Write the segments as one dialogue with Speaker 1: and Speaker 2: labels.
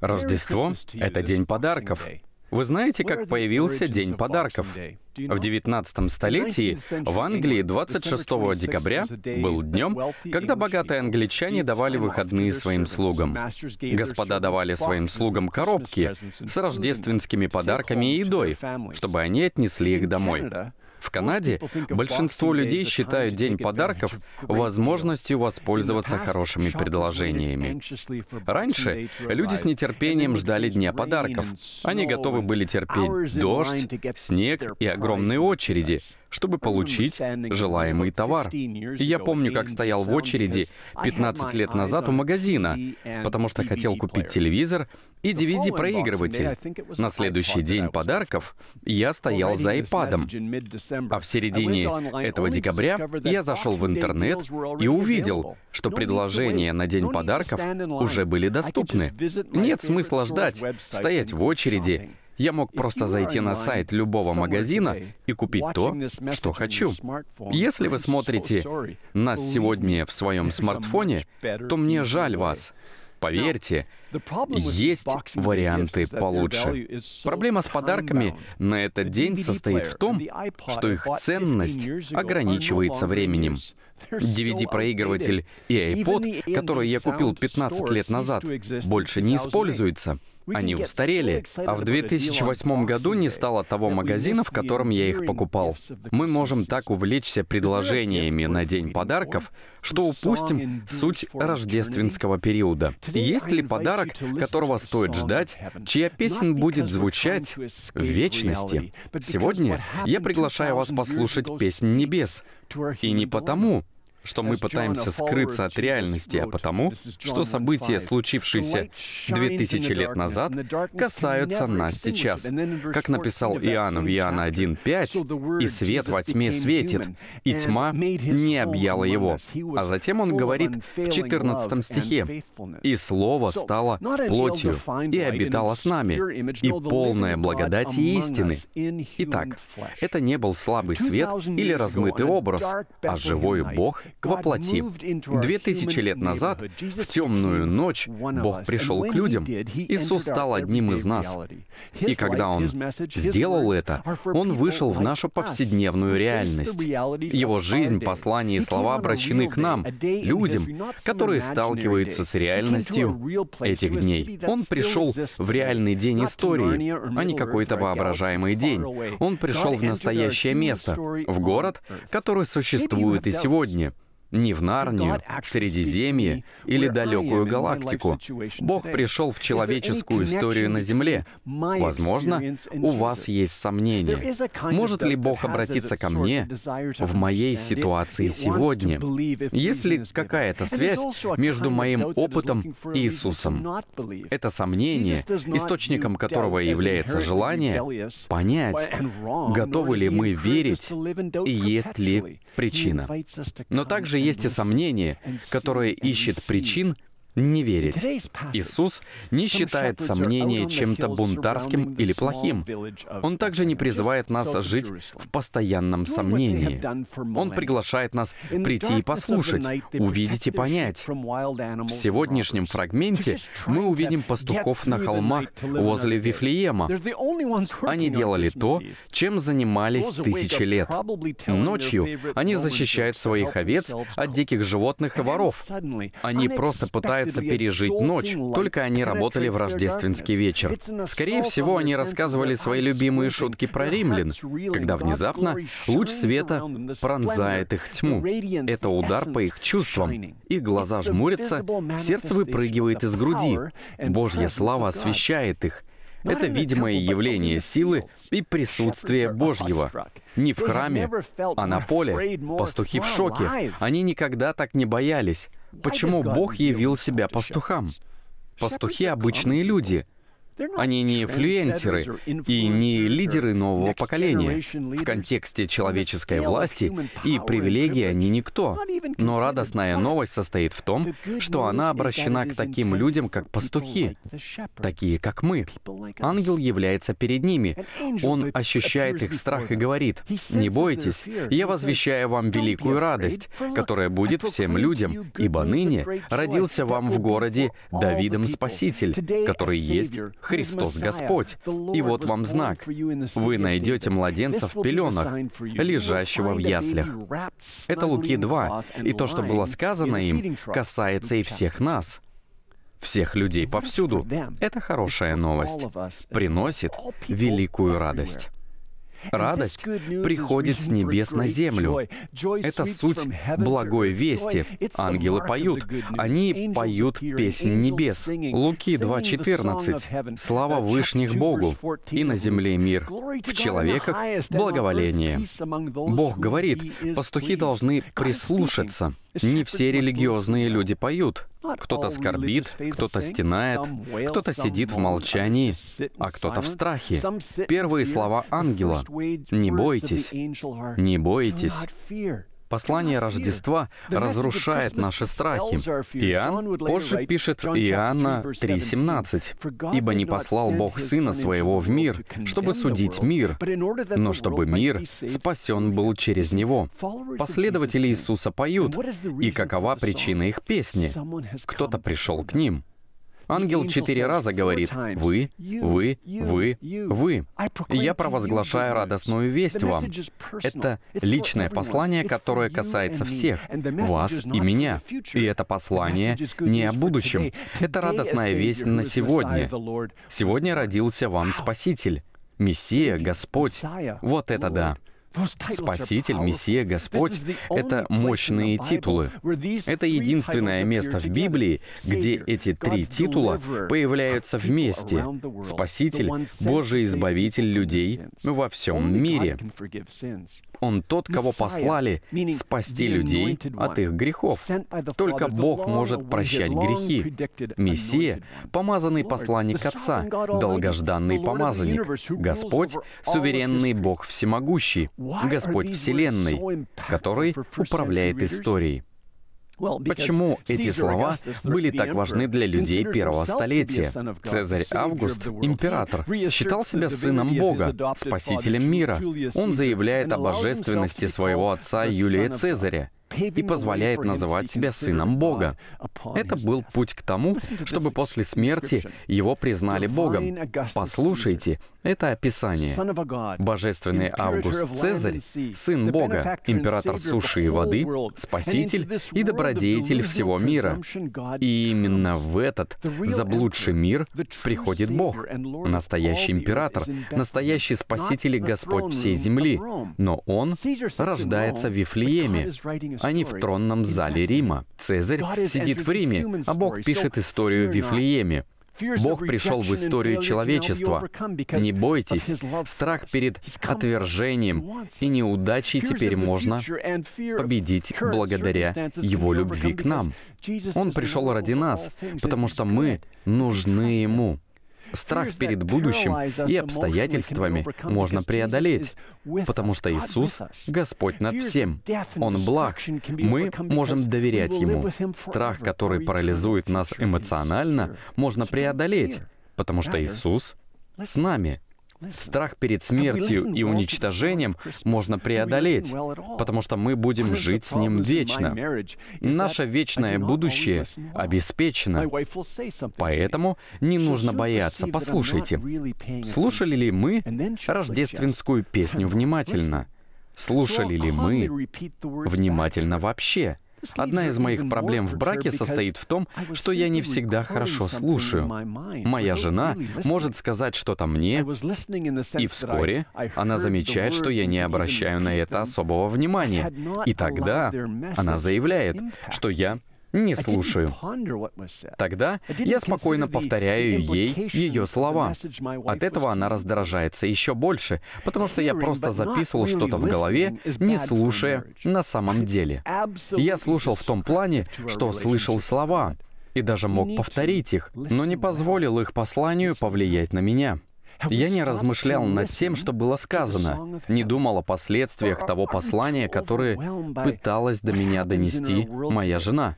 Speaker 1: Рождество — это день подарков. Вы знаете, как появился День подарков? В 19 столетии в Англии 26 декабря был днем, когда богатые англичане давали выходные своим слугам. Господа давали своим слугам коробки с рождественскими подарками и едой, чтобы они отнесли их домой. В Канаде большинство людей считают День подарков возможностью воспользоваться хорошими предложениями. Раньше люди с нетерпением ждали Дня подарков. Они готовы были терпеть дождь, снег и огромные очереди, чтобы получить желаемый товар. И я помню, как стоял в очереди 15 лет назад у магазина, потому что хотел купить телевизор и DVD-проигрыватель. На следующий день подарков я стоял за iPad. А в середине этого декабря я зашел в интернет и увидел, что предложения на день подарков уже были доступны. Нет смысла ждать, стоять в очереди я мог просто зайти на сайт любого магазина и купить то, что хочу. Если вы смотрите нас сегодня в своем смартфоне, то мне жаль вас. Поверьте, есть варианты получше. Проблема с подарками на этот день состоит в том, что их ценность ограничивается временем. DVD-проигрыватель и iPod, который я купил 15 лет назад, больше не используется. Они устарели, а в 2008 году не стало того магазина, в котором я их покупал. Мы можем так увлечься предложениями на день подарков, что упустим суть рождественского периода. Есть ли подарок, которого стоит ждать, чья песен будет звучать в вечности? Сегодня я приглашаю вас послушать «Песнь небес». И не потому, что мы пытаемся скрыться от реальности, а потому, что события, случившиеся 2000 лет назад, касаются нас сейчас. Как написал Иоанн в Иоанна 1.5, «И свет во тьме светит, и тьма не объяла его». А затем он говорит в 14 стихе, «И слово стало плотью, и обитало с нами, и полная благодать и истины». Итак, это не был слабый свет или размытый образ, а живой Бог, к воплоти. Две тысячи лет назад, в темную ночь, Бог пришел к людям. Иисус стал одним из нас. И когда Он сделал это, Он вышел в нашу повседневную реальность. Его жизнь, послания и слова обращены к нам, людям, которые сталкиваются с реальностью этих дней. Он пришел в реальный день истории, а не какой-то воображаемый день. Он пришел в настоящее место, в город, который существует и сегодня не в Нарнию, Средиземье или далекую галактику. Бог пришел в человеческую историю на Земле. Возможно, у вас есть сомнения. Может ли Бог обратиться ко мне в моей ситуации сегодня? Есть ли какая-то связь между моим опытом и Иисусом? Это сомнение, источником которого является желание понять, готовы ли мы верить и есть ли причина. Но также есть и сомнение, которое ищет причин не верить. Иисус не считает сомнение чем-то бунтарским или плохим. Он также не призывает нас жить в постоянном сомнении. Он приглашает нас прийти и послушать, увидеть и понять. В сегодняшнем фрагменте мы увидим пастухов на холмах возле Вифлеема. Они делали то, чем занимались тысячи лет. Ночью они защищают своих овец от диких животных и воров. Они просто пытаются пытается пережить ночь, только они работали в рождественский вечер. Скорее всего, они рассказывали свои любимые шутки про римлян, когда внезапно луч света пронзает их тьму. Это удар по их чувствам. Их глаза жмурятся, сердце выпрыгивает из груди. Божья слава освещает их. Это видимое явление силы и присутствие Божьего. Не в храме, а на поле. Пастухи в шоке. Они никогда так не боялись. Почему Бог явил себя пастухам? Пастухи — обычные люди — они не инфлюенсеры и не лидеры нового поколения. В контексте человеческой власти и привилегии они никто. Но радостная новость состоит в том, что она обращена к таким людям, как пастухи, такие как мы. Ангел является перед ними. Он ощущает их страх и говорит, «Не бойтесь, я возвещаю вам великую радость, которая будет всем людям, ибо ныне родился вам в городе Давидом Спаситель, который есть Христос Господь. И вот вам знак. Вы найдете младенца в пеленах, лежащего в яслях. Это Луки 2. И то, что было сказано им, касается и всех нас всех людей повсюду. Это хорошая новость. Приносит великую радость. Радость приходит с небес на землю. Это суть благой вести. Ангелы поют. Они поют песни небес. Луки 2.14. Слава Вышних Богу, и на земле мир. В человеках благоволение. Бог говорит, пастухи должны прислушаться. Не все религиозные люди поют. Кто-то скорбит, кто-то стенает, кто-то сидит в молчании, а кто-то в страхе. Первые слова ангела «Не бойтесь, не бойтесь». Послание Рождества разрушает наши страхи. Иоанн позже пишет Иоанна 3.17. «Ибо не послал Бог Сына Своего в мир, чтобы судить мир, но чтобы мир спасен был через Него». Последователи Иисуса поют, и какова причина их песни? Кто-то пришел к ним. Ангел четыре раза говорит «Вы, вы, вы, вы». Я провозглашаю радостную весть вам. Это личное послание, которое касается всех, вас и меня. И это послание не о будущем. Это радостная весть на сегодня. Сегодня родился вам Спаситель. Мессия, Господь. Вот это да. Спаситель, Мессия, Господь — это мощные титулы. Это единственное место в Библии, где эти три титула появляются вместе. Спаситель, Божий Избавитель людей во всем мире. Он тот, кого послали спасти людей от их грехов. Только Бог может прощать грехи. Мессия — помазанный посланник Отца, долгожданный помазанник. Господь — суверенный Бог всемогущий. Господь Вселенной, который управляет историей. Почему эти слова были так важны для людей первого столетия? Цезарь Август, император, считал себя сыном Бога, спасителем мира. Он заявляет о божественности своего отца Юлия Цезаря и позволяет называть себя сыном Бога. Это был путь к тому, чтобы после смерти его признали Богом. Послушайте, это описание. Божественный Август Цезарь, сын Бога, император суши и воды, спаситель и добродетель всего мира. И именно в этот заблудший мир приходит Бог, настоящий император, настоящий спаситель и Господь всей земли. Но он рождается в Вифлееме, а не в тронном зале Рима. Цезарь сидит в Риме, а Бог пишет историю в Вифлееме. Бог пришел в историю человечества. Не бойтесь, страх перед отвержением и неудачей теперь можно победить благодаря Его любви к нам. Он пришел ради нас, потому что мы нужны Ему. Страх перед будущим и обстоятельствами можно преодолеть, потому что Иисус — Господь над всем. Он благ. Мы можем доверять Ему. Страх, который парализует нас эмоционально, можно преодолеть, потому что Иисус с нами. Страх перед смертью и уничтожением можно преодолеть, потому что мы будем жить с ним вечно. Наше вечное будущее обеспечено. Поэтому не нужно бояться. Послушайте, слушали ли мы рождественскую песню внимательно? Слушали ли мы внимательно вообще? Одна из моих проблем в браке состоит в том, что я не всегда хорошо слушаю. Моя жена может сказать что-то мне, и вскоре она замечает, что я не обращаю на это особого внимания. И тогда она заявляет, что я не слушаю. Тогда я спокойно повторяю ей ее слова. От этого она раздражается еще больше, потому что я просто записывал что-то в голове, не слушая на самом деле. Я слушал в том плане, что слышал слова, и даже мог повторить их, но не позволил их посланию повлиять на меня. Я не размышлял над тем, что было сказано, не думал о последствиях того послания, которое пыталась до меня донести моя жена.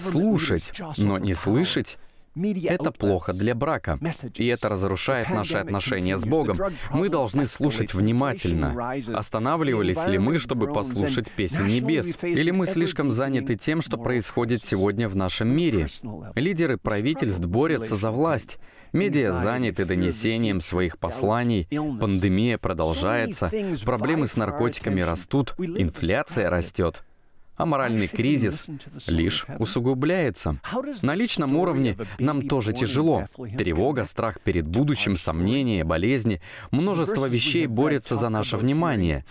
Speaker 1: Слушать, но не слышать это плохо для брака, и это разрушает наши отношения с Богом. Мы должны слушать внимательно. Останавливались ли мы, чтобы послушать песни небес? Или мы слишком заняты тем, что происходит сегодня в нашем мире? Лидеры правительств борются за власть. Медиа заняты донесением своих посланий, пандемия продолжается, проблемы с наркотиками растут, инфляция растет а моральный кризис лишь усугубляется. На личном уровне нам тоже тяжело. Тревога, страх перед будущим, сомнения, болезни. Множество вещей борется за наше внимание.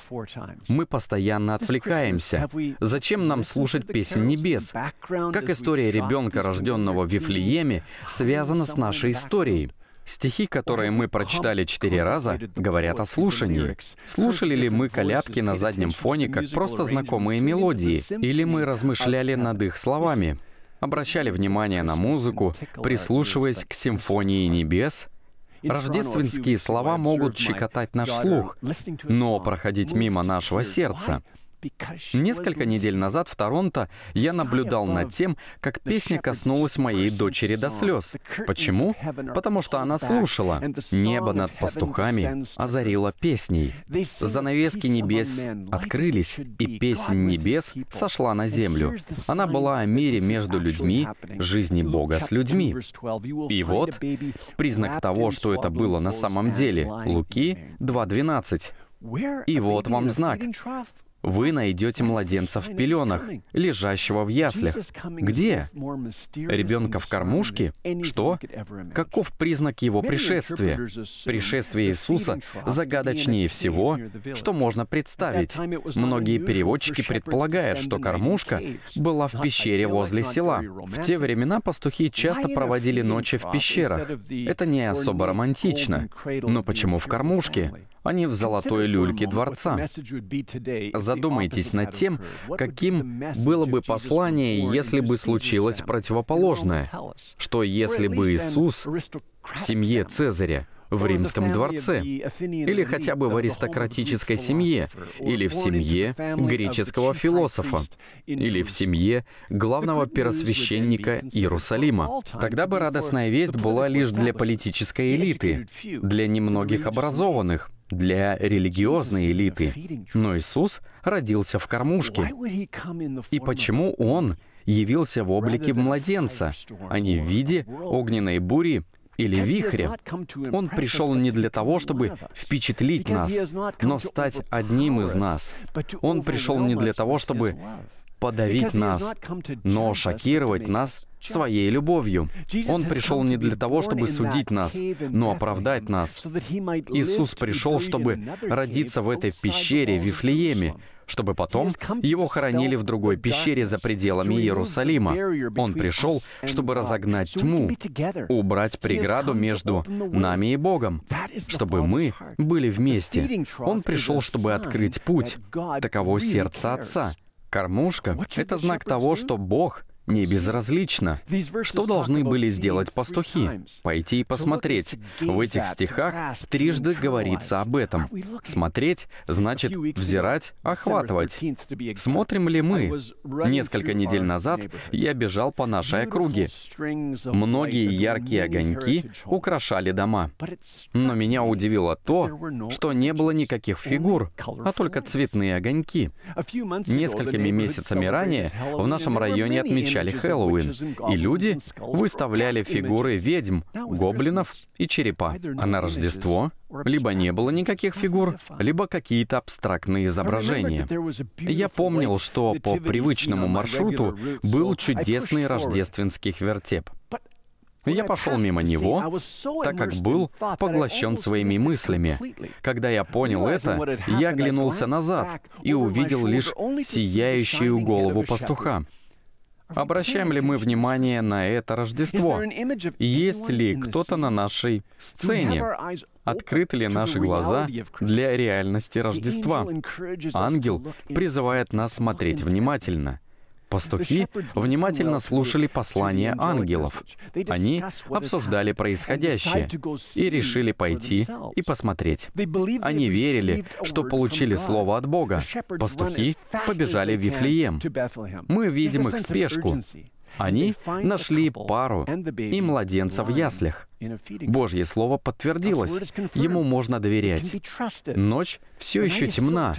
Speaker 1: Мы постоянно отвлекаемся. Зачем нам слушать песни небес? Как история ребенка, рожденного в Вифлееме, связана с нашей историей? Стихи, которые мы прочитали четыре раза, говорят о слушании. Слушали ли мы колядки на заднем фоне как просто знакомые мелодии, или мы размышляли над их словами, обращали внимание на музыку, прислушиваясь к симфонии небес Рождественские слова могут щекотать наш слух, но проходить мимо нашего сердца. Несколько недель назад в Торонто я наблюдал над тем, как песня коснулась моей дочери до слез. Почему? Потому что она слушала. Небо над пастухами озарило песней. Занавески небес открылись, и песнь небес сошла на землю. Она была о мире между людьми, жизни Бога с людьми. И вот признак того, что это было на самом деле. Луки 2.12. И вот вам знак вы найдете младенца в пеленах, лежащего в яслях. Где? Ребенка в кормушке? Что? Каков признак его пришествия? Пришествие Иисуса загадочнее всего, что можно представить. Многие переводчики предполагают, что кормушка была в пещере возле села. В те времена пастухи часто проводили ночи в пещерах. Это не особо романтично. Но почему в кормушке? Они в золотой люльке дворца. Задумайтесь над тем, каким было бы послание, если бы случилось противоположное, что если бы Иисус в семье Цезаря в римском дворце, или хотя бы в аристократической семье, или в семье греческого философа, или в семье главного первосвященника Иерусалима. Тогда бы радостная весть была лишь для политической элиты, для немногих образованных, для религиозной элиты. Но Иисус родился в кормушке. И почему Он явился в облике младенца, а не в виде огненной бури или вихря. Он пришел не для того, чтобы впечатлить нас, но стать одним из нас. Он пришел не для того, чтобы подавить нас, но шокировать нас своей любовью. Он пришел не для того, чтобы судить нас, но оправдать нас. Иисус пришел, чтобы родиться в этой пещере в Вифлееме, чтобы потом его хоронили в другой пещере за пределами Иерусалима. Он пришел, чтобы разогнать тьму, убрать преграду между нами и Богом, чтобы мы были вместе. Он пришел, чтобы открыть путь. Таково сердце Отца — Кормушка — это знак того, что Бог не безразлично. Что должны были сделать пастухи? Пойти и посмотреть. В этих стихах трижды говорится об этом. Смотреть значит взирать, охватывать. Смотрим ли мы? Несколько недель назад я бежал по нашей округе. Многие яркие огоньки украшали дома. Но меня удивило то, что не было никаких фигур, а только цветные огоньки. Несколькими месяцами ранее в нашем районе отмечали отмечали Хэллоуин, и люди выставляли фигуры ведьм, гоблинов и черепа. А на Рождество либо не было никаких фигур, либо какие-то абстрактные изображения. Я помнил, что по привычному маршруту был чудесный рождественский вертеп. Я пошел мимо него, так как был поглощен своими мыслями. Когда я понял это, я оглянулся назад и увидел лишь сияющую голову пастуха. Обращаем ли мы внимание на это Рождество? Есть ли кто-то на нашей сцене? Открыты ли наши глаза для реальности Рождества? Ангел призывает нас смотреть внимательно — Пастухи внимательно слушали послание ангелов. Они обсуждали происходящее и решили пойти и посмотреть. Они верили, что получили слово от Бога. Пастухи побежали в Вифлеем. Мы видим их спешку. Они нашли пару и младенца в яслях. Божье слово подтвердилось. Ему можно доверять. Ночь все еще темна,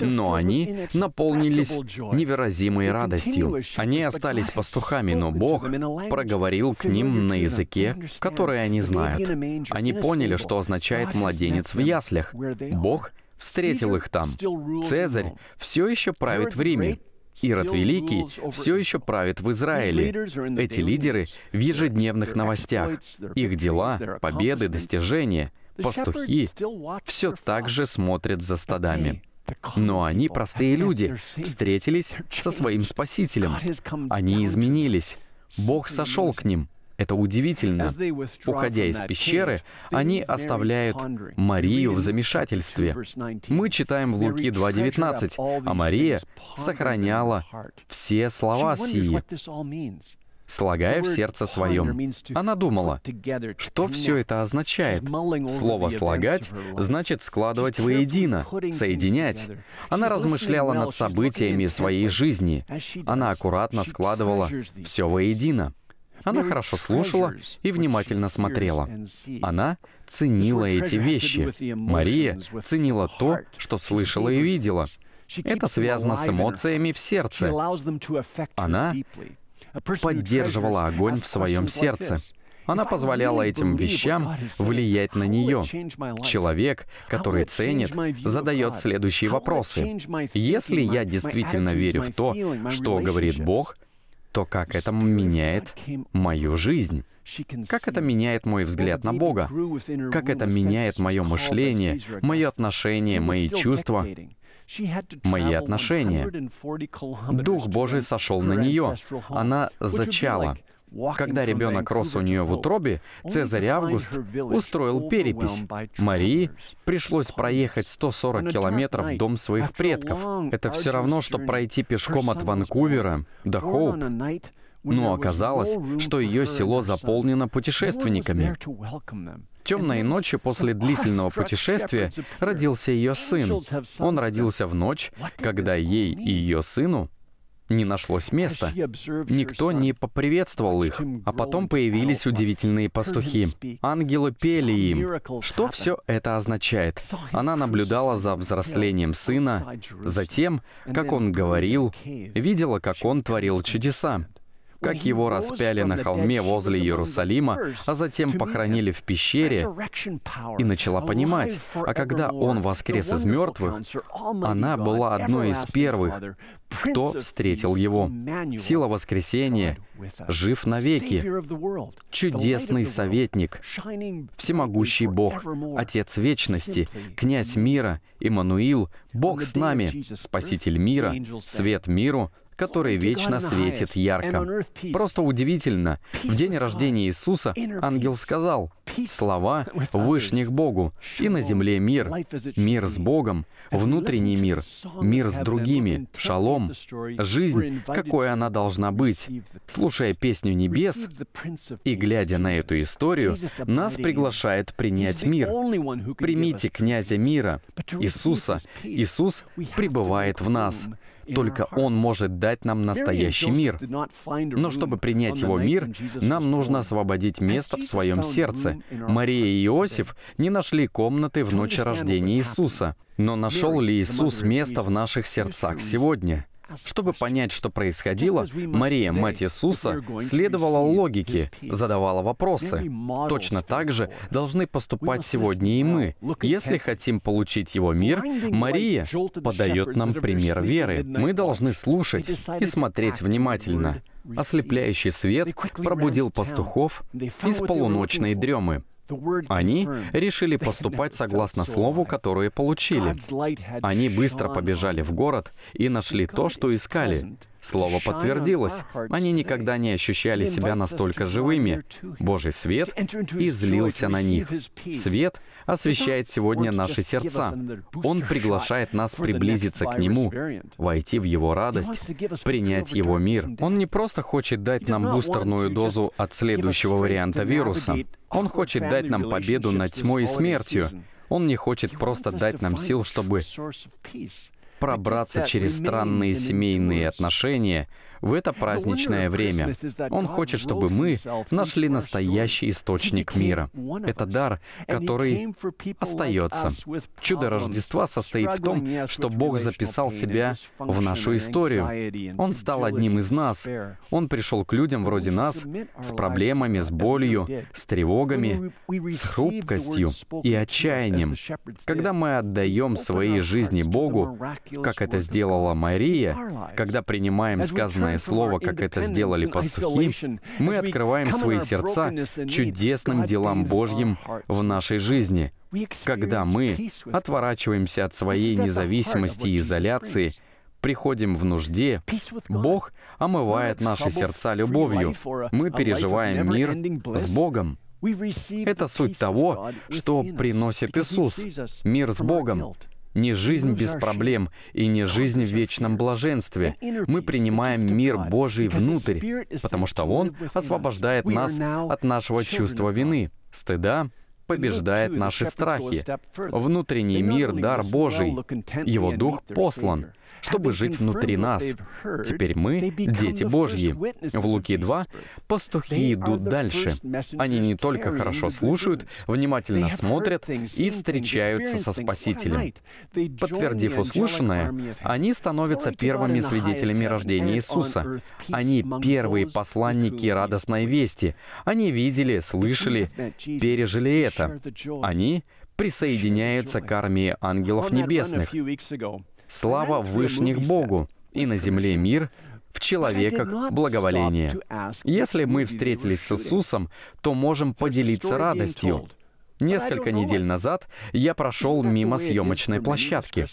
Speaker 1: но они наполнились невыразимой радостью. Они остались пастухами, но Бог проговорил к ним на языке, который они знают. Они поняли, что означает «младенец в яслях». Бог встретил их там. Цезарь все еще правит в Риме. Ирод Великий все еще правит в Израиле. Эти лидеры в ежедневных новостях. Их дела, победы, достижения, пастухи все так же смотрят за стадами. Но они простые люди, встретились со своим Спасителем. Они изменились. Бог сошел к ним. Это удивительно. Уходя из пещеры, они оставляют Марию в замешательстве. Мы читаем в Луки 2.19, а Мария сохраняла все слова сии, слагая в сердце своем. Она думала, что все это означает. Слово «слагать» значит «складывать воедино», «соединять». Она размышляла над событиями своей жизни. Она аккуратно складывала все воедино. Она хорошо слушала и внимательно смотрела. Она ценила эти вещи. Мария ценила то, что слышала и видела. Это связано с эмоциями в сердце. Она поддерживала огонь в своем сердце. Она позволяла этим вещам влиять на нее. Человек, который ценит, задает следующие вопросы. Если я действительно верю в то, что говорит Бог, то как это меняет мою жизнь? Как это меняет мой взгляд на Бога? Как это меняет мое мышление, мои отношения, мои чувства? мои отношения. Дух Божий сошел на нее. Она зачала когда ребенок рос у нее в утробе, Цезарь Август устроил перепись. Марии пришлось проехать 140 километров в дом своих предков. Это все равно, что пройти пешком от Ванкувера до Хоуп. Но оказалось, что ее село заполнено путешественниками. Темной ночью после длительного путешествия родился ее сын. Он родился в ночь, когда ей и ее сыну не нашлось места. Никто не поприветствовал их, а потом появились удивительные пастухи. Ангелы пели им. Что все это означает? Она наблюдала за взрослением сына, затем, как он говорил, видела, как он творил чудеса как его распяли на холме возле Иерусалима, а затем похоронили в пещере, и начала понимать, а когда он воскрес из мертвых, она была одной из первых, кто встретил его. Сила воскресения, жив навеки, чудесный советник, всемогущий Бог, Отец Вечности, Князь мира, Иммануил, Бог с нами, Спаситель мира, Свет миру, который вечно светит ярко. Просто удивительно. В день рождения Иисуса ангел сказал, «Слова вышних Богу, и на земле мир, мир с Богом, внутренний мир, мир с другими, шалом, жизнь, какой она должна быть». Слушая песню небес и глядя на эту историю, нас приглашает принять мир. Примите князя мира, Иисуса. Иисус пребывает в нас. Только Он может дать нам настоящий мир. Но чтобы принять Его мир, нам нужно освободить место в своем сердце. Мария и Иосиф не нашли комнаты в ночь рождения Иисуса. Но нашел ли Иисус место в наших сердцах сегодня? Чтобы понять, что происходило, Мария, мать Иисуса, следовала логике, задавала вопросы. Точно так же должны поступать сегодня и мы. Если хотим получить его мир, Мария подает нам пример веры. Мы должны слушать и смотреть внимательно. Ослепляющий свет пробудил пастухов из полуночной дремы. Они решили поступать согласно слову, которое получили. Они быстро побежали в город и нашли то, что искали. Слово подтвердилось. Они никогда не ощущали себя настолько живыми. Божий свет излился на них. Свет освещает сегодня наши сердца. Он приглашает нас приблизиться к Нему, войти в Его радость, принять Его мир. Он не просто хочет дать нам бустерную дозу от следующего варианта вируса. Он хочет дать нам победу над тьмой и смертью. Он не хочет просто дать нам сил, чтобы пробраться через странные семейные отношения, в это праздничное время. Он хочет, чтобы мы нашли настоящий источник мира. Это дар, который остается. Чудо Рождества состоит в том, что Бог записал себя в нашу историю. Он стал одним из нас. Он пришел к людям вроде нас с проблемами, с болью, с тревогами, с хрупкостью и отчаянием. Когда мы отдаем свои жизни Богу, как это сделала Мария, когда принимаем сказанное чудесное слово, как это сделали пастухи, мы открываем свои сердца чудесным делам Божьим в нашей жизни, когда мы отворачиваемся от своей независимости и изоляции, приходим в нужде, Бог омывает наши сердца любовью. Мы переживаем мир с Богом. Это суть того, что приносит Иисус, мир с Богом, не жизнь без проблем и не жизнь в вечном блаженстве. Мы принимаем мир Божий внутрь, потому что Он освобождает нас от нашего чувства вины, стыда, побеждает наши страхи. Внутренний мир — дар Божий. Его Дух послан чтобы жить внутри нас. Теперь мы — дети Божьи. В Луки 2 пастухи идут дальше. Они не только хорошо слушают, внимательно смотрят и встречаются со Спасителем. Подтвердив услышанное, они становятся первыми свидетелями рождения Иисуса. Они первые посланники радостной вести. Они видели, слышали, пережили это. Они присоединяются к армии ангелов небесных. Слава Вышних Богу, и на земле мир, в человеках благоволение. Если мы встретились с Иисусом, то можем поделиться радостью. Несколько недель назад я прошел мимо съемочной площадки,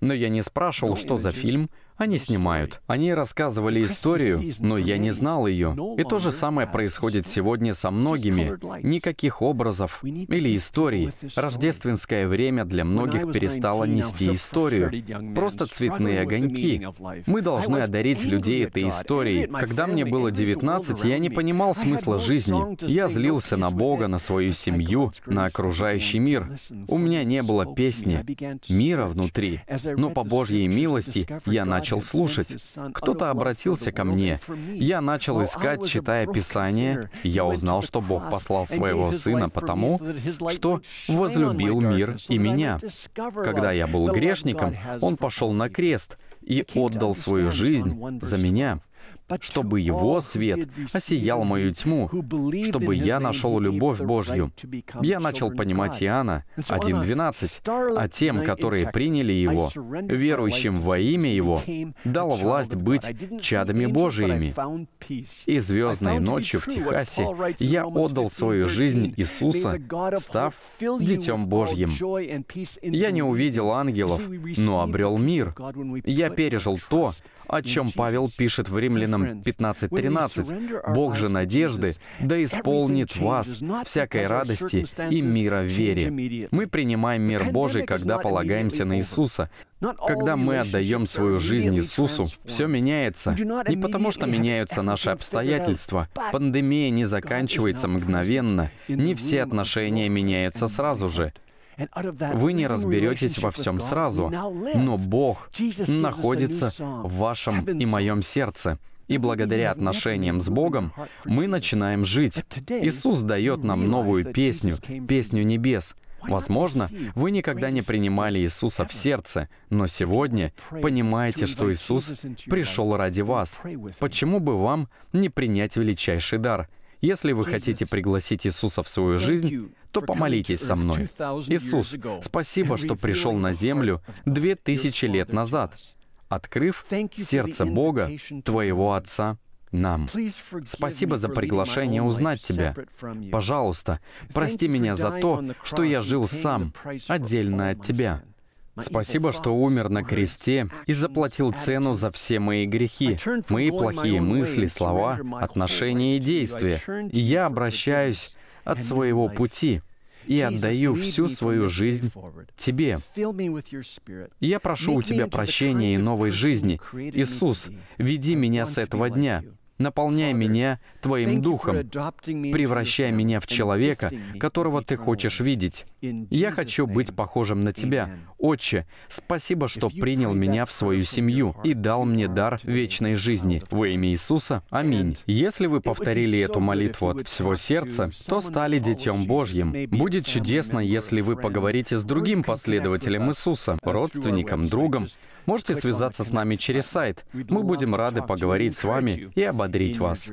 Speaker 1: но я не спрашивал, что за фильм, они снимают. Они рассказывали историю, но я не знал ее. И то же самое происходит сегодня со многими. Никаких образов или историй. Рождественское время для многих перестало нести историю. Просто цветные огоньки. Мы должны одарить людей этой историей. Когда мне было 19, я не понимал смысла жизни. Я злился на Бога, на свою семью, на окружающий мир. У меня не было песни, мира внутри. Но по Божьей милости я начал начал слушать. Кто-то обратился ко мне. Я начал искать, читая Писание. Я узнал, что Бог послал своего Сына потому, что возлюбил мир и меня. Когда я был грешником, Он пошел на крест и отдал свою жизнь за меня чтобы Его свет осиял мою тьму, чтобы я нашел любовь Божью. Я начал понимать Иоанна 1.12, а тем, которые приняли Его, верующим во имя Его, дал власть быть чадами Божиими. И звездной ночью в Техасе я отдал свою жизнь Иисуса, став Детем Божьим. Я не увидел ангелов, но обрел мир. Я пережил то, о чем Павел пишет в Римлянам Римлянам 15.13, «Бог же надежды, да исполнит вас всякой радости и мира в вере». Мы принимаем мир Божий, когда полагаемся на Иисуса. Когда мы отдаем свою жизнь Иисусу, все меняется. Не потому, что меняются наши обстоятельства. Пандемия не заканчивается мгновенно. Не все отношения меняются сразу же. Вы не разберетесь во всем сразу, но Бог находится в вашем и моем сердце. И благодаря отношениям с Богом мы начинаем жить. Иисус дает нам новую песню, песню небес. Возможно, вы никогда не принимали Иисуса в сердце, но сегодня понимаете, что Иисус пришел ради вас. Почему бы вам не принять величайший дар? Если вы хотите пригласить Иисуса в свою жизнь, то помолитесь со мной. Иисус, спасибо, что пришел на землю две тысячи лет назад открыв сердце Бога, Твоего Отца, нам. Спасибо за приглашение узнать Тебя. Пожалуйста, прости меня за то, что я жил сам, отдельно от Тебя. Спасибо, что умер на кресте и заплатил цену за все мои грехи, мои плохие мысли, слова, отношения и действия. И я обращаюсь от своего пути — и отдаю всю свою жизнь Тебе. Я прошу у Тебя прощения и новой жизни. Иисус, веди меня с этого дня. Наполняй меня Твоим Духом, превращай меня в человека, которого Ты хочешь видеть. Я хочу быть похожим на Тебя. Отче, спасибо, что принял меня в свою семью и дал мне дар вечной жизни. Во имя Иисуса. Аминь. Если вы повторили эту молитву от всего сердца, то стали Детем Божьим. Будет чудесно, если вы поговорите с другим последователем Иисуса, родственником, другом. Можете связаться с нами через сайт. Мы будем рады поговорить с вами и об благодарить вас.